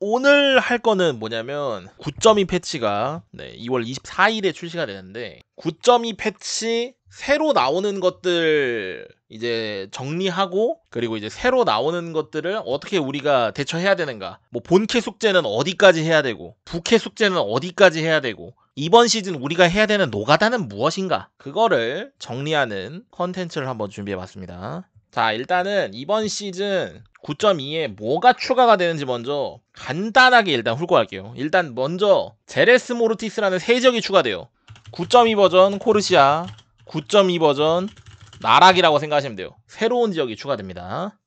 오늘 할 거는 뭐냐면 9.2 패치가 네, 2월 24일에 출시가 되는데 9.2 패치 새로 나오는 것들 이제 정리하고 그리고 이제 새로 나오는 것들을 어떻게 우리가 대처해야 되는가 뭐 본캐 숙제는 어디까지 해야 되고 부캐 숙제는 어디까지 해야 되고 이번 시즌 우리가 해야 되는 노가다는 무엇인가 그거를 정리하는 컨텐츠를 한번 준비해봤습니다 자, 일단은 이번 시즌 9.2에 뭐가 추가가 되는지 먼저 간단하게 일단 훑고갈게요 일단 먼저 제레스 모르티스라는 세 적이 추가돼요. 9.2 버전 코르시아, 9.2 버전 나락이라고 생각하시면 돼요. 새로운 지역이 추가됩니다.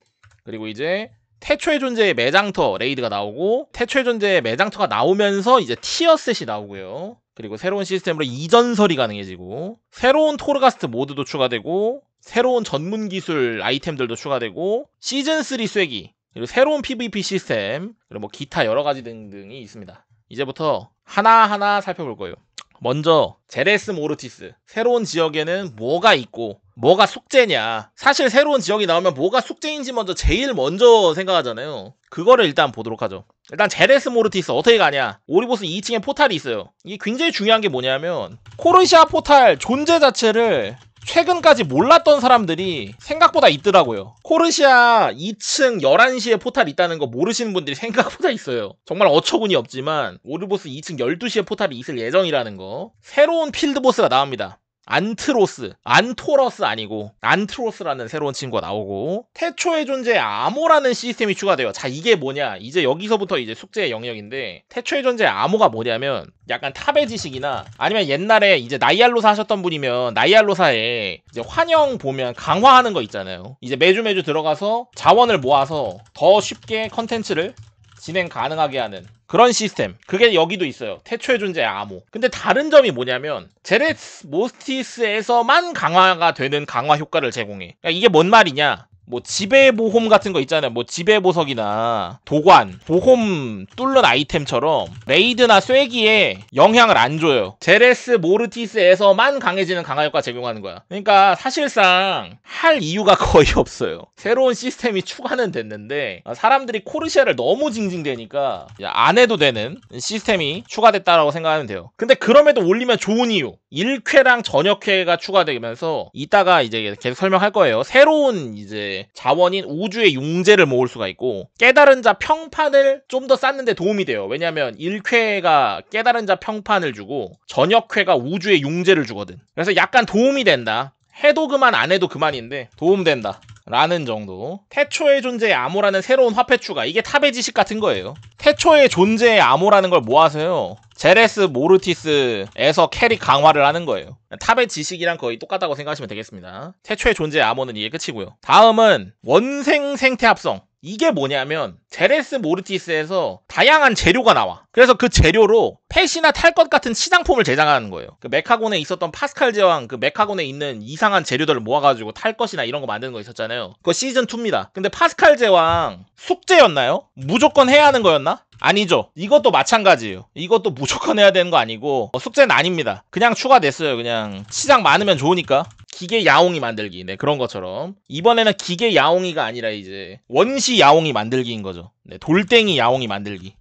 그리고 이제 태초의 존재의 매장터 레이드가 나오고 태초의 존재의 매장터가 나오면서 이제 티어셋이 나오고요. 그리고 새로운 시스템으로 이전설이 가능해지고 새로운 토르가스트 모드도 추가되고 새로운 전문 기술 아이템들도 추가되고 시즌 3 쐐기 그리고 새로운 PVP 시스템 그리고 뭐 기타 여러 가지 등등이 있습니다. 이제부터 하나하나 살펴볼 거예요. 먼저 제레스 모르티스 새로운 지역에는 뭐가 있고 뭐가 숙제냐 사실 새로운 지역이 나오면 뭐가 숙제인지 먼저 제일 먼저 생각하잖아요 그거를 일단 보도록 하죠 일단 제레스 모르티스 어떻게 가냐 오리보스 2층에 포탈이 있어요 이게 굉장히 중요한 게 뭐냐면 코르시아 포탈 존재 자체를 최근까지 몰랐던 사람들이 생각보다 있더라고요. 코르시아 2층 11시에 포탈 있다는 거 모르시는 분들이 생각보다 있어요. 정말 어처구니 없지만 오르보스 2층 12시에 포탈이 있을 예정이라는 거. 새로운 필드보스가 나옵니다. 안트로스, 안토러스 아니고 안트로스라는 새로운 친구가 나오고 태초의 존재 암호라는 시스템이 추가돼요. 자 이게 뭐냐? 이제 여기서부터 이제 숙제의 영역인데 태초의 존재 암호가 뭐냐면 약간 탑의 지식이나 아니면 옛날에 이제 나이알로사 하셨던 분이면 나이알로사에 이제 환영 보면 강화하는 거 있잖아요. 이제 매주 매주 들어가서 자원을 모아서 더 쉽게 컨텐츠를 진행 가능하게 하는 그런 시스템. 그게 여기도 있어요. 태초의 존재 암호. 근데 다른 점이 뭐냐면 제레스 모스티스에서만 강화가 되는 강화 효과를 제공해. 그러니까 이게 뭔 말이냐? 뭐 지배 보험 같은 거 있잖아요. 뭐 지배 보석이나 도관, 보험 뚫는 아이템처럼 레이드나 쐐기에 영향을 안 줘요. 제레스 모르티스에서만 강해지는 강화효과 제공하는 거야. 그러니까 사실상 할 이유가 거의 없어요. 새로운 시스템이 추가는 됐는데 사람들이 코르시아를 너무 징징대니까 안 해도 되는 시스템이 추가됐다라고 생각하면 돼요. 근데 그럼에도 올리면 좋은 이유. 1쾌랑 전역회가 추가되면서 이따가 이제 계속 설명할 거예요. 새로운 이제 자원인 우주의 용제를 모을 수가 있고 깨달은 자 평판을 좀 더 쌓는데 도움이 돼요. 왜냐하면 1쾌가 깨달은 자 평판을 주고 전역회가 우주의 용제를 주거든. 그래서 약간 도움이 된다. 해도 그만 안 해도 그만인데 도움된다. 라는 정도. 태초의 존재의 암호라는 새로운 화폐 추가. 이게 탑의 지식 같은 거예요. 태초의 존재의 암호라는 걸 모아서요. 뭐 제레스 모르티스에서 캐릭 강화를 하는 거예요. 탑의 지식이랑 거의 똑같다고 생각하시면 되겠습니다. 태초의 존재의 암호는 이게 끝이고요. 다음은 원생 생태 합성. 이게 뭐냐면 제레스 모르티스에서 다양한 재료가 나와. 그래서 그 재료로 펫이나 탈 것 같은 치장품을 제작하는 거예요. 그 메카곤에 있었던 파스칼 제왕, 그 메카곤에 있는 이상한 재료들을 모아가지고 탈 것이나 이런 거 만드는 거 있었잖아요. 그거 시즌 2입니다. 근데 파스칼 제왕 숙제였나요? 무조건 해야 하는 거였나? 아니죠. 이것도 마찬가지예요. 이것도 무조건 해야 되는 거 아니고 어, 숙제는 아닙니다. 그냥 추가됐어요. 그냥 시장 많으면 좋으니까. 기계 야옹이 만들기. 네, 그런 것처럼. 이번에는 기계 야옹이가 아니라 이제 원시 야옹이 만들기인 거죠. 네, 돌땡이 야옹이 만들기.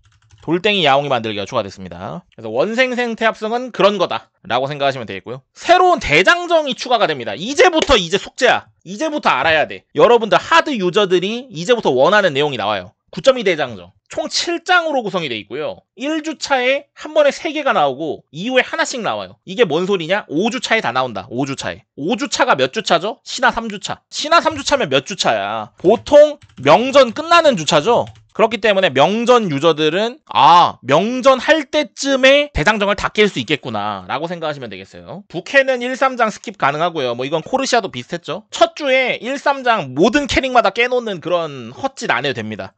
돌땡이 야옹이 만들기가 추가됐습니다. 그래서 원생 생태 합성은 그런 거다. 라고 생각하시면 되겠고요. 새로운 대장정이 추가가 됩니다. 이제부터 이제 숙제야. 이제부터 알아야 돼. 여러분들 하드 유저들이 이제부터 원하는 내용이 나와요. 9.2 대장정 총 7장으로 구성이 돼 있고요. 1주차에 한 번에 3개가 나오고 이후에 하나씩 나와요. 이게 뭔 소리냐? 5주차에 다 나온다. 5주차에. 5주차가 몇 주차죠? 신화 3주차. 신화 3주차면 몇 주차야? 보통 명전 끝나는 주차죠? 그렇기 때문에 명전 유저들은 아 명전 할 때쯤에 대장정을 다 깰 수 있겠구나 라고 생각하시면 되겠어요 부캐는 1, 3장 스킵 가능하고요 뭐 이건 코르시아도 비슷했죠 첫 주에 1, 3장 모든 캐릭마다 깨놓는 그런 헛짓 안 해도 됩니다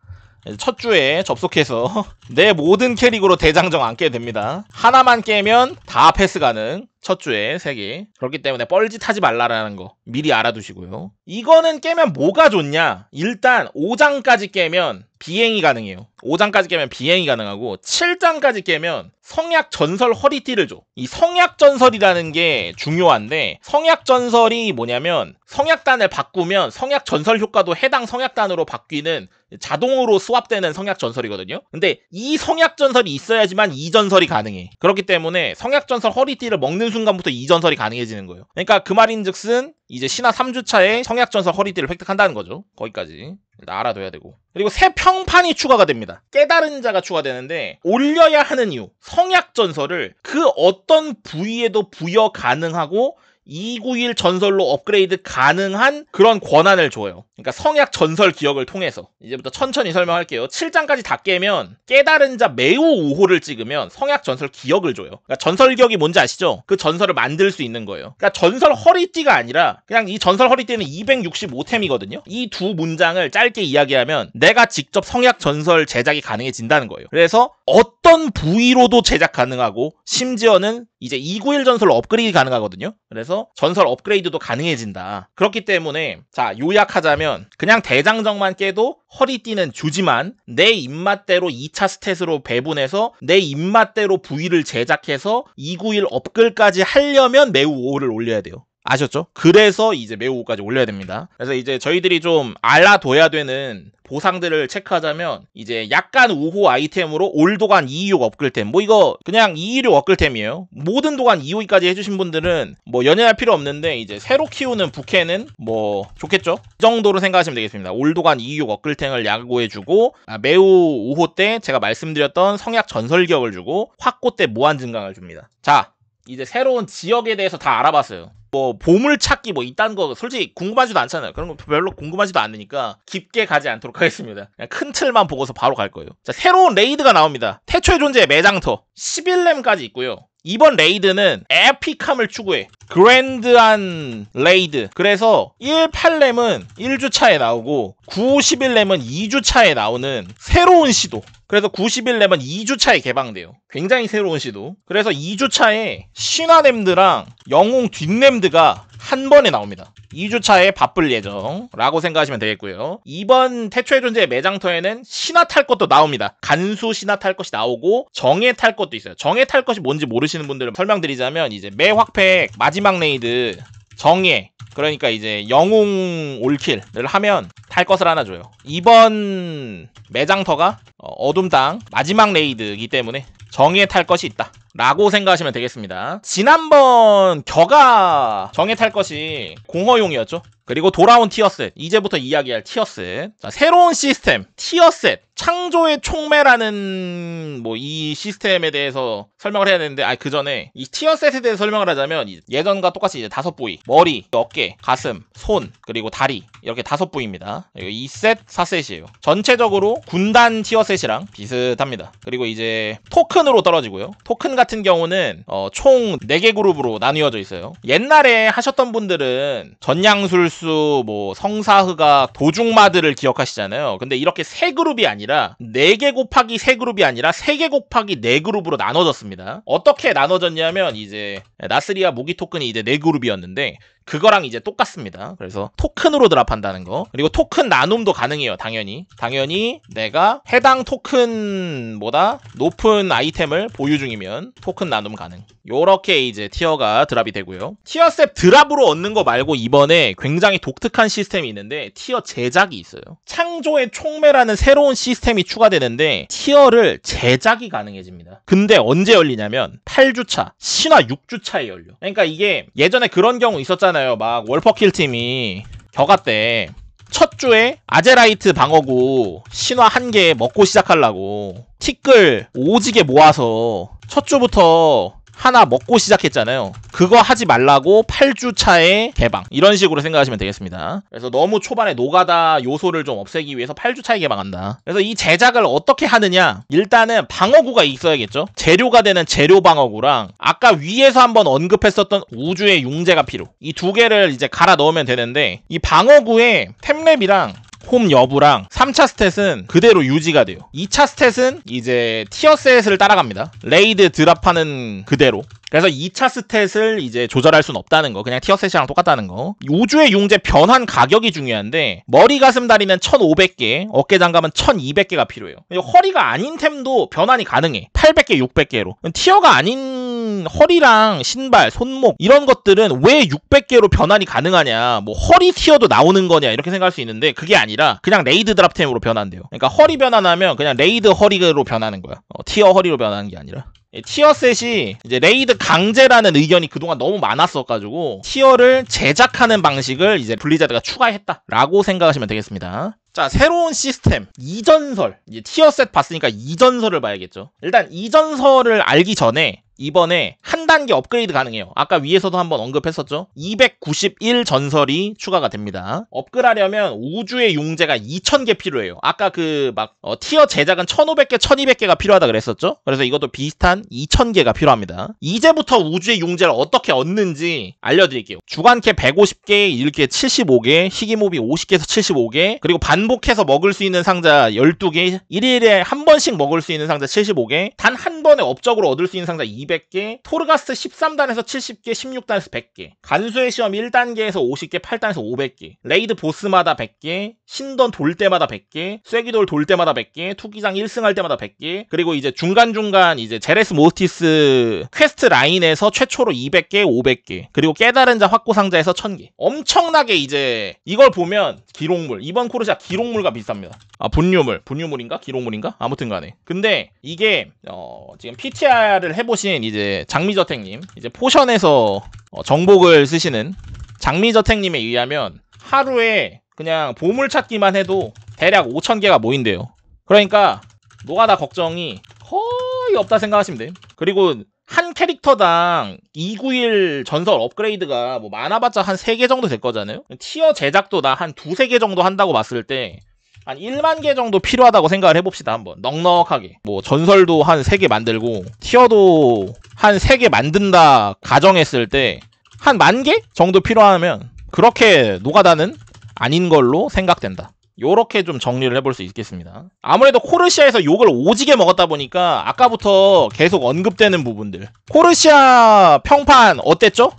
첫 주에 접속해서 내 모든 캐릭으로 대장정 안깨 됩니다. 하나만 깨면 다 패스 가능. 첫 주에 3개. 그렇기 때문에 뻘짓하지 말라라는 거 미리 알아두시고요. 이거는 깨면 뭐가 좋냐? 일단 5장까지 깨면 비행이 가능해요. 5장까지 깨면 비행이 가능하고 7장까지 깨면 성약 전설 허리띠를 줘. 이 성약 전설이라는 게 중요한데 성약 전설이 뭐냐면 성약단을 바꾸면 성약 전설 효과도 해당 성약단으로 바뀌는 자동으로 수합되는 성약 전설이거든요. 근데 이 성약 전설이 있어야지만 이 전설이 가능해. 그렇기 때문에 성약 전설 허리띠를 먹는 순간부터 이 전설이 가능해지는 거예요. 그러니까 그 말인즉슨 이제 신화 3주차에 성약 전설 허리띠를 획득한다는 거죠. 거기까지 알아둬야 되고. 그리고 새 평판이 추가가 됩니다. 깨달은 자가 추가되는데 올려야 하는 이유. 성약 전설을 그 어떤 부위에도 부여 가능하고 291 전설로 업그레이드 가능한 그런 권한을 줘요. 그러니까 성약 전설 기억을 통해서 이제부터 천천히 설명할게요. 7장까지 다 깨면 깨달은 자 매우 5호를 찍으면 성약 전설 기억을 줘요. 그러니까 전설 기억이 뭔지 아시죠? 그 전설을 만들 수 있는 거예요. 그러니까 전설 허리띠가 아니라 그냥 이 전설 허리띠는 265템이거든요. 이 두 문장을 짧게 이야기하면 내가 직접 성약 전설 제작이 가능해진다는 거예요. 그래서 어 어떤 부위로도 제작 가능하고 심지어는 이제 291 전설 업그레이드 가능하거든요. 그래서 전설 업그레이드도 가능해진다. 그렇기 때문에 자 요약하자면 그냥 대장정만 깨도 허리 띠는 주지만 내 입맛대로 2차 스탯으로 배분해서 내 입맛대로 부위를 제작해서 291 업글까지 하려면 매우 5를 올려야 돼요. 아셨죠? 그래서 이제 매우 5까지 올려야 됩니다. 그래서 이제 저희들이 좀 알아둬야 되는 보상들을 체크하자면 이제 약간 우호 아이템으로 올 도간 226 업글템 뭐 이거 그냥 226 업글템이에요 모든 도간 2호까지 해주신 분들은 뭐 연연할 필요 없는데 이제 새로 키우는 부캐는 뭐 좋겠죠 이 정도로 생각하시면 되겠습니다 올 도간 226 업글템을 야구해주고 아, 매우 우호때 제가 말씀드렸던 성약 전설기업을 주고 확고 때 무한 증강을 줍니다 자 이제 새로운 지역에 대해서 다 알아봤어요 뭐 보물 찾기 뭐 있다는 거 솔직히 궁금하지도 않잖아요. 그런 거 별로 궁금하지도 않으니까 깊게 가지 않도록 하겠습니다. 그냥 큰 틀만 보고서 바로 갈 거예요. 자, 새로운 레이드가 나옵니다. 태초의 존재 매장터 11렘까지 있고요. 이번 레이드는 에픽함을 추구해. 그랜드한 레이드. 그래서 18렘은 1주차에 나오고 9, 11렘은 2주차에 나오는 새로운 시도. 그래서 90일 내면 2주 차에 개방돼요. 굉장히 새로운 시도. 그래서 2주 차에 신화냄드랑 영웅 뒷냄드가 한 번에 나옵니다. 2주차에 바쁠 예정라고 이 생각하시면 되겠고요. 이번 태초의 존재 매장터에는 신화 탈 것도 나옵니다. 간수 신화 탈 것이 나오고 정예 탈 것도 있어요. 정예 탈 것이 뭔지 모르시는 분들은 설명드리자면 이제 매확팩 마지막 레이드 정예 그러니까 이제 영웅 올킬을 하면 탈 것을 하나 줘요 이번 매장터가 어, 어둠 당 마지막 레이드이기 때문에 정예 탈 것이 있다 라고 생각하시면 되겠습니다 지난번 겨가 정예 탈 것이 공허용이었죠 그리고 돌아온 티어셋. 이제부터 이야기할 티어셋. 자, 새로운 시스템. 티어셋. 창조의 총매라는 뭐 이 시스템에 대해서 설명을 해야 되는데 아 그 전에 이 티어셋에 대해서 설명을 하자면 예전과 똑같이 이제 다섯 부위 머리, 어깨, 가슴, 손 그리고 다리 이렇게 다섯 부위입니다. 이 셋, 4셋이에요. 전체적으로 군단 티어셋이랑 비슷합니다. 그리고 이제 토큰으로 떨어지고요. 토큰 같은 경우는 어, 총 4개 그룹으로 나뉘어져 있어요. 옛날에 하셨던 분들은 전양술 선수 뭐 성사흐가 도중마드를 기억하시잖아요. 근데 이렇게 세 그룹이 아니라 네 개 곱하기 세 그룹이 아니라 세 개 곱하기 네 그룹으로 나눠졌습니다. 어떻게 나눠졌냐면 이제 나스리아 모기 토큰이 이제 네 그룹이었는데 그거랑 이제 똑같습니다. 그래서 토큰으로 드랍한다는 거. 그리고 토큰 나눔도 가능해요. 당연히. 당연히 내가 해당 토큰보다 높은 아이템을 보유 중이면 토큰 나눔 가능. 요렇게 이제 티어가 드랍이 되고요. 티어셉 드랍으로 얻는 거 말고 이번에 굉장히 독특한 시스템이 있는데 티어 제작이 있어요. 창조의 총매라는 새로운 시스템이 추가되는데 티어를 제작이 가능해집니다. 근데 언제 열리냐면 8주차, 신화 6주차에 열려. 그러니까 이게 예전에 그런 경우 있었잖아요. 있잖아요. 막 월퍼킬 팀이 격가때첫 주에 아제라이트 방어구 신화 한 개 먹고 시작하려고 티끌 오지게 모아서 첫 주부터 하나 먹고 시작했잖아요. 그거 하지 말라고 8주 차에 개방. 이런 식으로 생각하시면 되겠습니다. 그래서 너무 초반에 노가다 요소를 좀 없애기 위해서 8주 차에 개방한다. 그래서 이 제작을 어떻게 하느냐? 일단은 방어구가 있어야겠죠. 재료가 되는 재료 방어구랑 아까 위에서 한번 언급했었던 우주의 융재가 필요. 이 두 개를 이제 갈아 넣으면 되는데 이 방어구에 템랩이랑 홈 여부랑 3차 스탯은 그대로 유지가 돼요. 2차 스탯은 이제 티어 셋을 따라갑니다. 레이드 드랍하는 그대로 그래서 2차 스탯을 이제 조절할 수는 없다는 거. 그냥 티어 셋이랑 똑같다는 거. 우주의 용제 변환 가격이 중요한데 머리 가슴 다리는 1,500개, 어깨 장갑은 1,200개가 필요해요. 허리가 아닌 템도 변환이 가능해. 800개, 600개로. 티어가 아닌 허리랑 신발, 손목 이런 것들은 왜 600개로 변환이 가능하냐? 뭐 허리 티어도 나오는 거냐? 이렇게 생각할 수 있는데 그게 아니라 그냥 레이드 드랍템으로 변환돼요. 그러니까 허리 변환하면 그냥 레이드 허리로 변하는 거야. 어, 티어 허리로 변하는 게 아니라. 예, 티어셋이 이제 레이드 강제라는 의견이 그동안 너무 많았어가지고 티어를 제작하는 방식을 이제 블리자드가 추가했다라고 생각하시면 되겠습니다. 자 새로운 시스템 이전설 이제 티어셋 봤으니까 이전설을 봐야겠죠 일단 이전설을 알기 전에 이번에 한 단계 업그레이드 가능해요. 아까 위에서도 한번 언급했었죠. 291 전설이 추가가 됩니다. 업그하려면 우주의 용제가 2000개 필요해요. 아까 그막 어, 티어 제작은 1500개, 1200개가 필요하다 그랬었죠. 그래서 이것도 비슷한 2000개가 필요합니다. 이제부터 우주의 용제를 어떻게 얻는지 알려드릴게요. 주간캐 150개, 일캐 75개, 희귀몹이 50개에서 75개, 그리고 반복해서 먹을 수 있는 상자 12개, 일일에 한 번씩 먹을 수 있는 상자 75개, 단 한 번에 업적으로 얻을 수 있는 상자 2 200개, 토르가스 13단에서 70개, 16단에서 100개, 간수의 시험 1단계에서 50개, 8단에서 500개, 레이드 보스마다 100개, 신던 돌 때마다 100개, 쐐기돌 돌 때마다 100개, 투기장 1승할 때마다 100개, 그리고 이제 중간중간 이제 제레스 모티스 퀘스트 라인에서 최초로 200개, 500개, 그리고 깨달은 자 확고 상자에서 1000개. 엄청나게 이제 이걸 보면 기록물, 이번 코르샤 기록물과 비슷합니다. 아, 분유물, 분유물인가? 기록물인가? 아무튼 간에. 근데 이게 어, 지금 PTR을 해보신 쓰신 이제 장미저택님 이제 포션에서 어, 정복을 쓰시는 장미저택님에 의하면 하루에 그냥 보물 찾기만 해도 대략 5,000개가 모인대요. 그러니까 노가다 걱정이 거의 없다 생각하시면 돼요. 그리고 한 캐릭터당 291 전설 업그레이드가 뭐 많아봤자 한 3개 정도 될 거잖아요. 티어 제작도 나한 2, 3개 정도 한다고 봤을 때한 1만 개 정도 필요하다고 생각을 해봅시다 한번 넉넉하게 뭐 전설도 한 3개 만들고 티어도 한 3개 만든다 가정했을 때 한 만 개 정도 필요하면 그렇게 노가다는 아닌 걸로 생각된다 요렇게 좀 정리를 해볼 수 있겠습니다 아무래도 코르시아에서 욕을 오지게 먹었다 보니까 아까부터 계속 언급되는 부분들 코르시아 평판 어땠죠?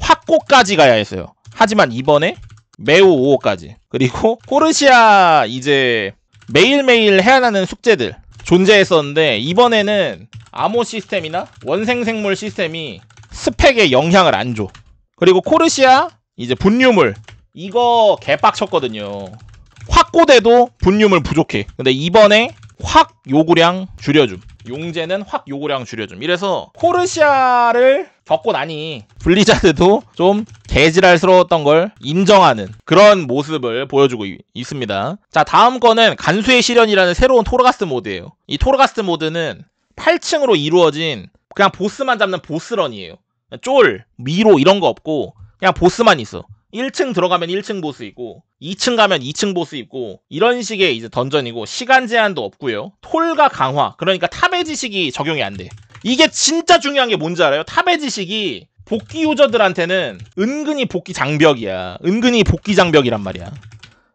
확고까지 가야 했어요 하지만 이번에 매우 5호까지 그리고 코르시아 이제 매일매일 해야 하는 숙제들 존재했었는데 이번에는 암호 시스템이나 원생생물 시스템이 스펙에 영향을 안 줘. 그리고 코르시아 이제 분유물 이거 개빡쳤거든요. 확고대도 분유물 부족해. 근데 이번에 확 요구량 줄여줌. 용제는 확 요구량 줄여줌. 이래서 코르시아를 겪고 나니 블리자드도 좀 개지랄스러웠던 걸 인정하는 그런 모습을 보여주고 있습니다. 자 다음 거는 간수의 시련이라는 새로운 토르가스 모드예요. 이 토르가스 모드는 8층으로 이루어진 그냥 보스만 잡는 보스런이에요. 쫄, 미로 이런 거 없고 그냥 보스만 있어. 1층 들어가면 1층 보스 있고 2층 가면 2층 보스 있고 이런 식의 이제 던전이고 시간 제한도 없고요. 톨과 강화 그러니까 탑의 지식이 적용이 안 돼. 이게 진짜 중요한 게 뭔지 알아요? 탑의 지식이 복귀 유저들한테는 은근히 복귀 장벽이야. 은근히 복귀 장벽이란 말이야.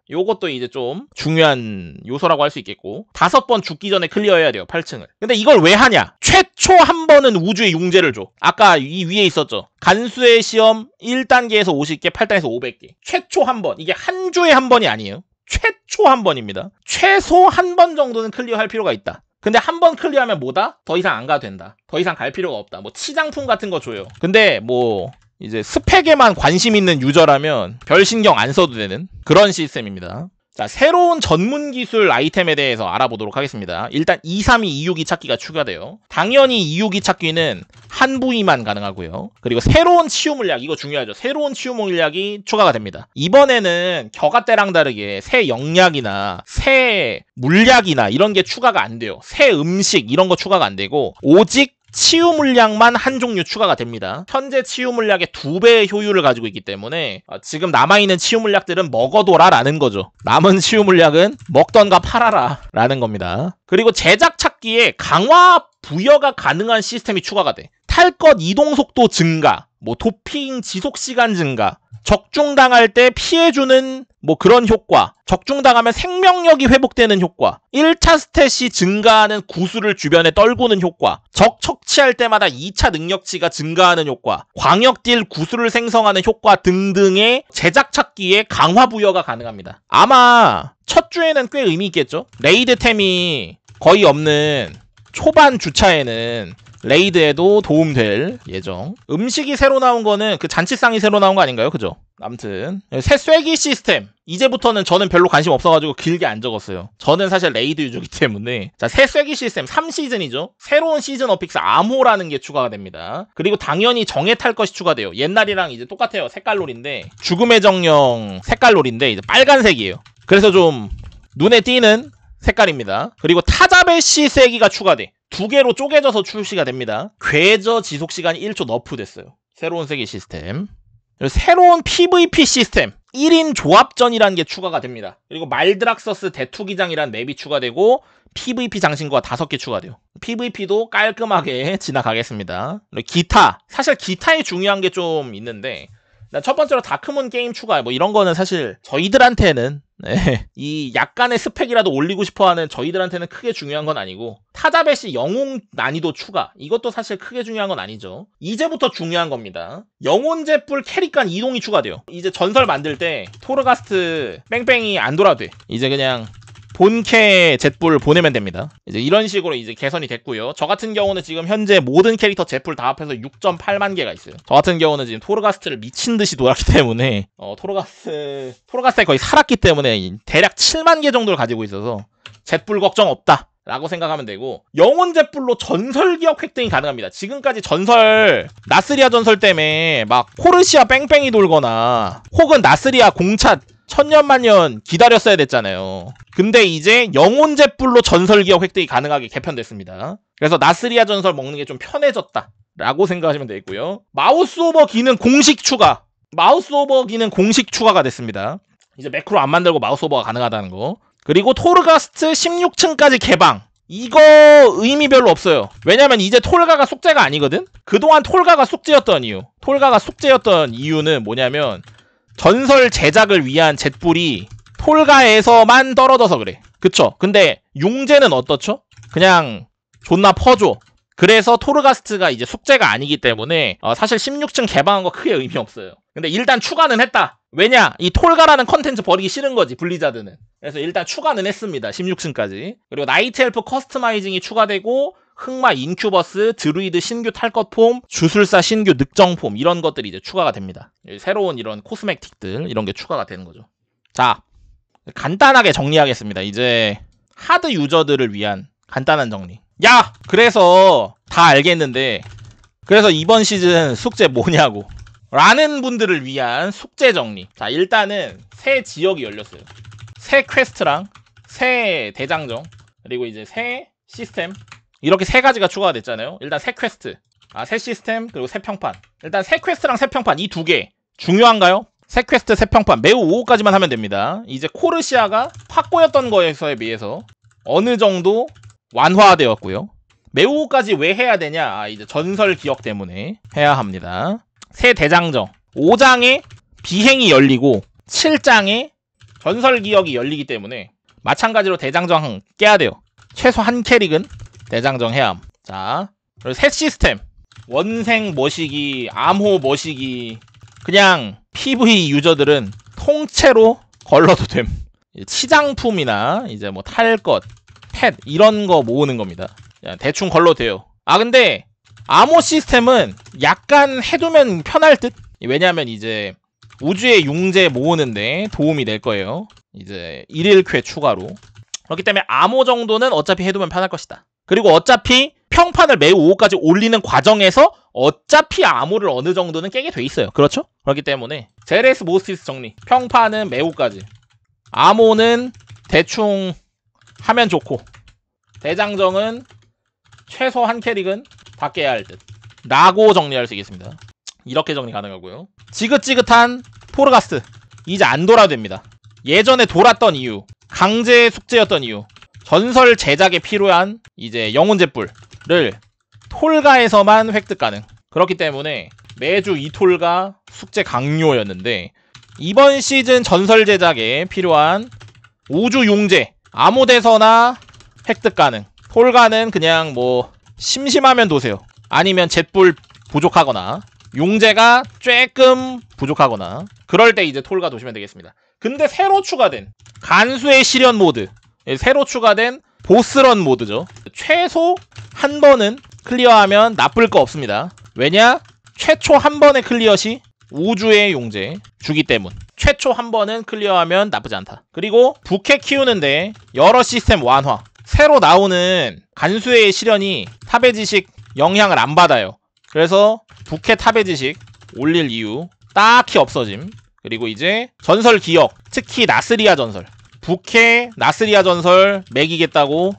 요것도 이제 좀 중요한 요소라고 할 수 있겠고 다섯 번 죽기 전에 클리어해야 돼요 8층을 근데 이걸 왜 하냐 최초 한 번은 우주의 용제를 줘 아까 이 위에 있었죠 간수의 시험 1단계에서 50개 8단에서 500개 최초 한 번 이게 한 주에 한 번이 아니에요 최초 한 번입니다 최소 한 번 정도는 클리어할 필요가 있다 근데 한 번 클리어하면 뭐다? 더 이상 안 가도 된다. 더 이상 갈 필요가 없다. 뭐 치장품 같은 거 줘요. 근데 뭐 이제 스펙에만 관심 있는 유저라면 별 신경 안 써도 되는 그런 시스템입니다. 자, 새로운 전문 기술 아이템에 대해서 알아보도록 하겠습니다. 일단 232, 262 찾기가 추가돼요. 당연히 262 찾기는 한 부위만 가능하고요. 그리고 새로운 치유 물약, 이거 중요하죠. 새로운 치유 물약이 추가가 됩니다. 이번에는 격아 때랑 다르게 새 영약이나 새 물약이나 이런 게 추가가 안 돼요. 새 음식 이런 거 추가가 안 되고 오직 치유 물약만 한 종류 추가가 됩니다. 현재 치유 물약의 두 배의 효율을 가지고 있기 때문에 아, 지금 남아있는 치유 물약들은 먹어둬라라는 거죠. 남은 치유 물약은 먹던가 팔아라라는 겁니다. 그리고 제작 찾기에 강화 부여가 가능한 시스템이 추가가 돼. 탈것 이동 속도 증가, 뭐 도핑 지속 시간 증가, 적중당할 때 피해주는 뭐 그런 효과, 적중당하면 생명력이 회복되는 효과, 1차 스탯이 증가하는 구슬을 주변에 떨구는 효과, 적 척취할 때마다 2차 능력치가 증가하는 효과, 광역딜 구슬을 생성하는 효과 등등의 제작 찾기에 강화 부여가 가능합니다. 아마 첫 주에는 꽤 의미 있겠죠? 레이드템이 거의 없는 초반 주차에는 레이드에도 도움될 예정. 음식이 새로 나온 거는 그 잔치상이 새로 나온 거 아닌가요? 그죠? 암튼새 쐐기 시스템 이제부터는 저는 별로 관심 없어가지고 길게 안 적었어요. 저는 사실 레이드 유저기 때문에 자새 쐐기 시스템 3시즌이죠. 새로운 시즌 어픽스 암호라는 게 추가가 됩니다. 그리고 당연히 정해 탈 것이 추가돼요. 옛날이랑 이제 똑같아요. 색깔놀인데 죽음의 정령 색깔놀인데 이제 빨간색이에요. 그래서 좀 눈에 띄는 색깔입니다. 그리고 타자베시 세기가 추가돼 두 개로 쪼개져서 출시가 됩니다. 궤저 지속 시간이 1초 너프됐어요. 새로운 세기 시스템. 새로운 PVP 시스템 1인 조합전이라는 게 추가가 됩니다. 그리고 말드락서스 대투기장이라는 맵이 추가되고 PVP 장신구가 5개 추가돼요. PVP도 깔끔하게 지나가겠습니다. 기타 사실 기타에 중요한 게 좀 있는데 첫 번째로 다크문 게임 추가 뭐 이런 거는 사실 저희들한테는 네. 이 약간의 스펙이라도 올리고 싶어하는 저희들한테는 크게 중요한 건 아니고 타자벳이 영웅 난이도 추가 이것도 사실 크게 중요한 건 아니죠. 이제부터 중요한 겁니다. 영혼제뿔 캐릭간 이동이 추가돼요. 이제 전설 만들 때 토르가스트 뺑뺑이 안 돌아도 돼. 이제 그냥 본캐 j e 불 보내면 됩니다. 이제 이런 식으로 이제 개선이 됐고요. 저 같은 경우는 지금 현재 모든 캐릭터 j e 불다 합해서 6.8만 개가 있어요. 저 같은 경우는 지금 토르가스트를 미친 듯이 놀았기 때문에 어, 토르가스 토르가스에 거의 살았기 때문에 대략 7만 개 정도를 가지고 있어서 j e 불 걱정 없다. 라고 생각하면 되고 영혼 잿불로 전설 기업 획득이 가능합니다. 지금까지 전설 나스리아 전설 때문에 막 코르시아 뺑뺑이 돌거나 혹은 나스리아 공차 천년만년 기다렸어야 됐잖아요. 근데 이제 영혼제불로 전설기억 획득이 가능하게 개편됐습니다. 그래서 나스리아 전설 먹는 게 좀 편해졌다. 라고 생각하시면 되고요. 겠 마우스 오버 기능 공식 추가. 마우스 오버 기능 공식 추가가 됐습니다. 이제 매크로 안 만들고 마우스 오버가 가능하다는 거. 그리고 토르가스트 16층까지 개방. 이거 의미 별로 없어요. 왜냐면 이제 톨가가 숙제가 아니거든? 그동안 톨가가 숙제였던 이유. 톨가가 숙제였던 이유는 뭐냐면 전설 제작을 위한 잿불이 톨가에서만 떨어져서 그래. 그쵸? 근데 융제는 어떻죠? 그냥 존나 퍼줘. 그래서 토르가스트가 이제 숙제가 아니기 때문에 어, 사실 16층 개방한 거 크게 의미 없어요. 근데 일단 추가는 했다. 왜냐? 이 톨가라는 컨텐츠 버리기 싫은 거지 블리자드는. 그래서 일단 추가는 했습니다. 16층까지. 그리고 나이트 엘프 커스터마이징이 추가되고 흑마 인큐버스, 드루이드 신규 탈것폼, 주술사 신규 늑정폼 이런 것들이 이제 추가가 됩니다. 새로운 이런 코스메틱들 이런 게 추가가 되는 거죠. 자, 간단하게 정리하겠습니다. 이제 하드 유저들을 위한 간단한 정리. 야! 그래서 다 알겠는데 그래서 이번 시즌 숙제 뭐냐고 라는 분들을 위한 숙제 정리. 자, 일단은 새 지역이 열렸어요. 새 퀘스트랑 새 대장정 그리고 이제 새 시스템 이렇게 세 가지가 추가가 됐잖아요. 일단 새 퀘스트, 아, 새 시스템, 그리고 새 평판. 일단 새 퀘스트랑 새 평판 이 두 개 중요한가요? 새 퀘스트, 새 평판 매우 5호까지만 하면 됩니다. 이제 코르시아가 팍고였던 거에서에 비해서 어느 정도 완화되었고요. 매우 5호까지 왜 해야 되냐? 아, 이제 전설 기억 때문에 해야 합니다. 새 대장정 5장에 비행이 열리고 7장에 전설 기억이 열리기 때문에 마찬가지로 대장정 깨야 돼요. 최소 한 캐릭은 대장정 해암. 자, 그리고 셋 시스템. 원생 머시기, 암호 머시기. 그냥 PV 유저들은 통째로 걸러도 됨. 치장품이나 이제 뭐 탈 것, 펫 이런 거 모으는 겁니다. 대충 걸러도 돼요. 아 근데 암호 시스템은 약간 해두면 편할 듯? 왜냐면 이제 우주의 융제 모으는데 도움이 될 거예요. 이제 1일회 추가로. 그렇기 때문에 암호 정도는 어차피 해두면 편할 것이다. 그리고 어차피 평판을 매우 5호까지 올리는 과정에서 어차피 암호를 어느 정도는 깨게 돼 있어요. 그렇죠? 그렇기 때문에 제레스 모스티스 정리. 평판은 매우까지. 암호는 대충 하면 좋고 대장정은 최소 한 캐릭은 다 깨야 할 듯. 라고 정리할 수 있겠습니다. 이렇게 정리 가능하고요. 지긋지긋한 포르가스. 이제 안 돌아도 됩니다. 예전에 돌았던 이유, 강제 숙제였던 이유, 전설 제작에 필요한 이제 영혼제뿔을 톨가에서만 획득 가능. 그렇기 때문에 매주 이톨가 숙제 강요였는데 이번 시즌 전설 제작에 필요한 우주 용제 아무 데서나 획득 가능. 톨가는 그냥 뭐 심심하면 도세요. 아니면 제뿔 부족하거나 용제가 조금 부족하거나 그럴 때 이제 톨가 도시면 되겠습니다. 근데 새로 추가된 간수의 실현 모드 예, 새로 추가된 보스런 모드죠. 최소 한 번은 클리어하면 나쁠 거 없습니다. 왜냐? 최초 한 번의 클리어시 우주의 용제 주기 때문. 최초 한 번은 클리어하면 나쁘지 않다. 그리고 부캐 키우는데 여러 시스템 완화. 새로 나오는 간수의 시련이 탑의 지식 영향을 안 받아요. 그래서 부캐 탑의 지식 올릴 이유 딱히 없어짐. 그리고 이제 전설 기억, 특히 나스리아 전설. 북해 나스리아 전설 매기겠다고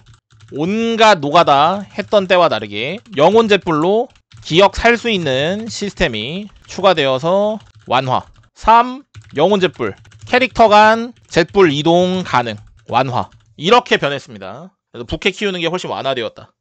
온갖 노가다 했던 때와 다르게 영혼 제불로 기억 살 수 있는 시스템이 추가되어서 완화 3. 영혼 제불 캐릭터 간제불 이동 가능 완화 이렇게 변했습니다 그래서 북해 키우는 게 훨씬 완화되었다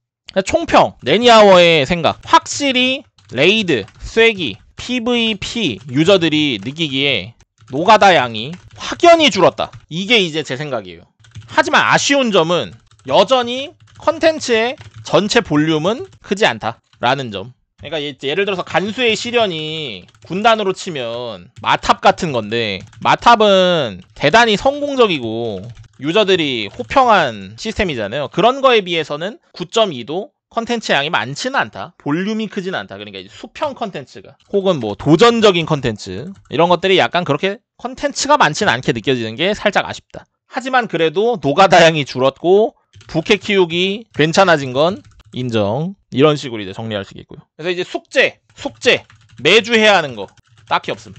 총평 레니아워의 생각 확실히 레이드, 쐐기, PVP 유저들이 느끼기에 노가다 양이 확연히 줄었다. 이게 이제 제 생각이에요. 하지만 아쉬운 점은 여전히 컨텐츠의 전체 볼륨은 크지 않다라는 점. 그러니까 예를 들어서 간수의 시련이 군단으로 치면 마탑 같은 건데 마탑은 대단히 성공적이고 유저들이 호평한 시스템이잖아요. 그런 거에 비해서는 9.2도 컨텐츠 양이 많지는 않다. 볼륨이 크진 않다. 그러니까 수평 컨텐츠가 혹은 뭐 도전적인 컨텐츠 이런 것들이 약간 그렇게 컨텐츠가 많지는 않게 느껴지는 게 살짝 아쉽다. 하지만 그래도 노가다 양이 줄었고 부캐 키우기 괜찮아진 건 인정. 이런 식으로 이제 정리할 수 있겠고요. 그래서 이제 숙제, 숙제 매주 해야 하는 거 딱히 없음.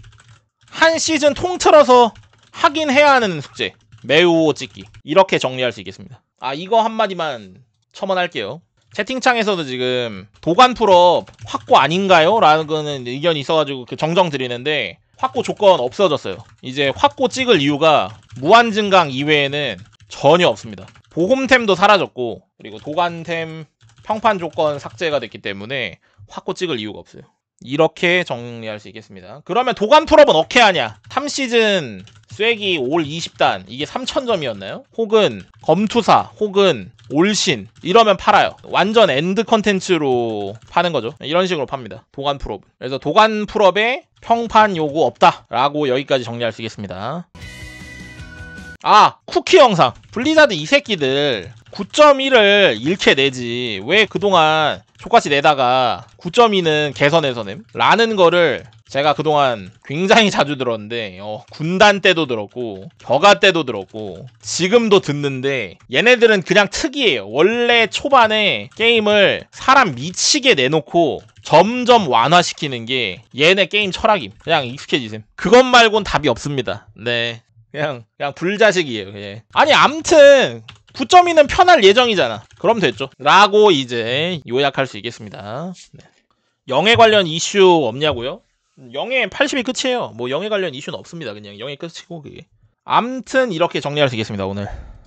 한 시즌 통틀어서 하긴 해야 하는 숙제 매우 찍기 이렇게 정리할 수 있겠습니다. 아 이거 한마디만 첨언할게요. 채팅창에서도 지금 도관 풀어 확고 아닌가요? 라는 의견이 있어가지고 그 정정 드리는데 확고 조건 없어졌어요. 이제 확고 찍을 이유가 무한 증강 이외에는 전혀 없습니다. 보험템도 사라졌고 그리고 도관템 평판 조건 삭제가 됐기 때문에 확고 찍을 이유가 없어요. 이렇게 정리할 수 있겠습니다. 그러면 도감 풀업은 어케 하냐? 탐시즌 쐐기 올 20단 이게 3,000점이었나요? 혹은 검투사 혹은 올신 이러면 팔아요. 완전 엔드 컨텐츠로 파는 거죠. 이런 식으로 팝니다. 도관 풀업. 그래서 도관 풀업에 평판 요구 없다라고 여기까지 정리할 수 있겠습니다. 아 쿠키 영상 블리자드 이 새끼들 9.1을 잃게 내지 왜 그동안 초까지 내다가 9.2는 개선해서는 라는 거를 제가 그동안 굉장히 자주 들었는데 어, 군단 때도 들었고 격아 때도 들었고 지금도 듣는데 얘네들은 그냥 특이해요 원래 초반에 게임을 사람 미치게 내놓고 점점 완화시키는 게 얘네 게임 철학임 그냥 익숙해지셈 그것 말곤 답이 없습니다 네 그냥 그냥 불자식이에요. 그냥. 아니 암튼 9.2는 편할 예정이잖아. 그럼 됐죠. 라고 이제 요약할 수 있겠습니다. 네. 영해 관련 이슈 없냐고요? 영해 80이 끝이에요. 뭐 영해 관련 이슈는 없습니다. 그냥 영해 끝이고 그게. 암튼 이렇게 정리할 수 있겠습니다. 오늘.